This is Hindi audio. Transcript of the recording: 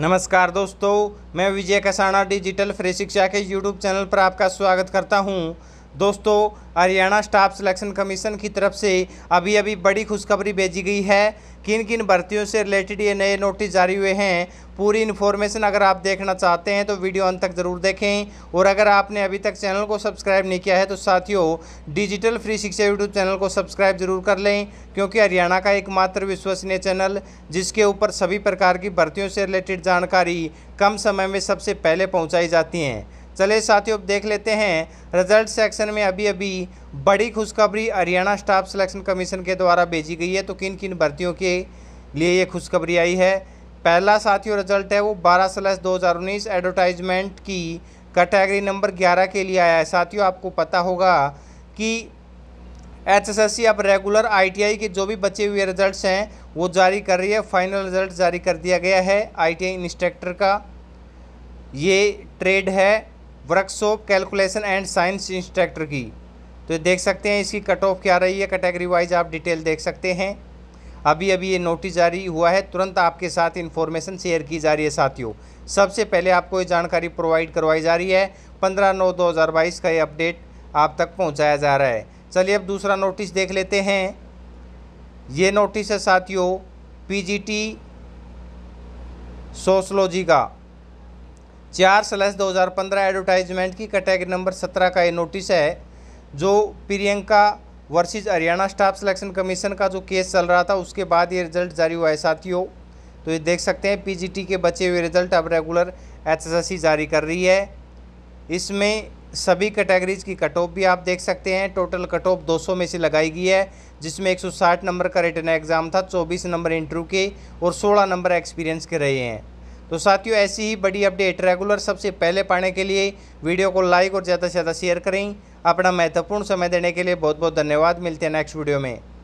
नमस्कार दोस्तों मैं विजय कसाना डिजिटल फ्री शिक्षा के यूट्यूब चैनल पर आपका स्वागत करता हूं दोस्तों हरियाणा स्टाफ सिलेक्शन कमीशन की तरफ से अभी अभी बड़ी खुशखबरी भेजी गई है किन किन भर्तियों से रिलेटेड ये नए नोटिस जारी हुए हैं पूरी इन्फॉर्मेशन अगर आप देखना चाहते हैं तो वीडियो अंत तक ज़रूर देखें और अगर आपने अभी तक चैनल को सब्सक्राइब नहीं किया है तो साथियों डिजिटल फ्री शिक्षा यूट्यूब चैनल को सब्सक्राइब जरूर कर लें क्योंकि हरियाणा का एकमात्र विश्वसनीय चैनल जिसके ऊपर सभी प्रकार की भर्तियों से रिलेटेड जानकारी कम समय में सबसे पहले पहुँचाई जाती हैं चले साथियों अब देख लेते हैं रिजल्ट सेक्शन में अभी अभी बड़ी खुशखबरी हरियाणा स्टाफ सिलेक्शन कमीशन के द्वारा भेजी गई है तो किन किन भर्तियों के लिए ये खुशखबरी आई है पहला साथियों रिजल्ट है वो बारह सलेस दो हज़ार उन्नीस एडवर्टाइजमेंट की कैटेगरी नंबर ग्यारह के लिए आया है साथियों आपको पता होगा कि एच एस एस सी अब रेगुलर आई टी आई के जो भी बचे हुए रिजल्ट हैं वो जारी कर रही है फाइनल रिजल्ट जारी कर दिया गया है आई टी आई इंस्ट्रक्टर का ये ट्रेड है workshop calculation and science instructor की तो देख सकते हैं इसकी कट ऑफ क्या रही है कैटेगरी वाइज आप डिटेल देख सकते हैं अभी अभी ये नोटिस जारी हुआ है तुरंत आपके साथ इन्फॉर्मेशन शेयर की जा रही है साथियों सबसे पहले आपको ये जानकारी प्रोवाइड करवाई जा रही है पंद्रह नौ दो हज़ार बाईस का ये अपडेट आप तक पहुंचाया जा रहा है चलिए अब दूसरा नोटिस देख लेते हैं ये नोटिस है साथियों टी सोशलॉजी का चार स्लैस दो हज़ार पंद्रह एडवर्टाइजमेंट की कैटेगरी नंबर सत्रह का ये नोटिस है जो Priyanka versus Haryana staff selection commission का जो केस चल रहा था उसके बाद ये रिजल्ट जारी हुआ है साथियों तो ये देख सकते हैं पीजीटी के बचे हुए रिजल्ट अब रेगुलर एचएसएससी जारी कर रही है इसमें सभी कैटेगरीज की कट ऑफ भी आप देख सकते हैं टोटल कट ऑफ 200 में से लगाई गई है जिसमें 160 नंबर का रिटर्न एग्ज़ाम था 24 नंबर इंटरव्यू के और 16 नंबर एक्सपीरियंस के रहे हैं तो साथियों ऐसी ही बड़ी अपडेट रेगुलर सबसे पहले पाने के लिए वीडियो को लाइक और ज़्यादा से ज़्यादा शेयर करें अपना महत्वपूर्ण समय देने के लिए बहुत बहुत धन्यवाद मिलते हैं नेक्स्ट वीडियो में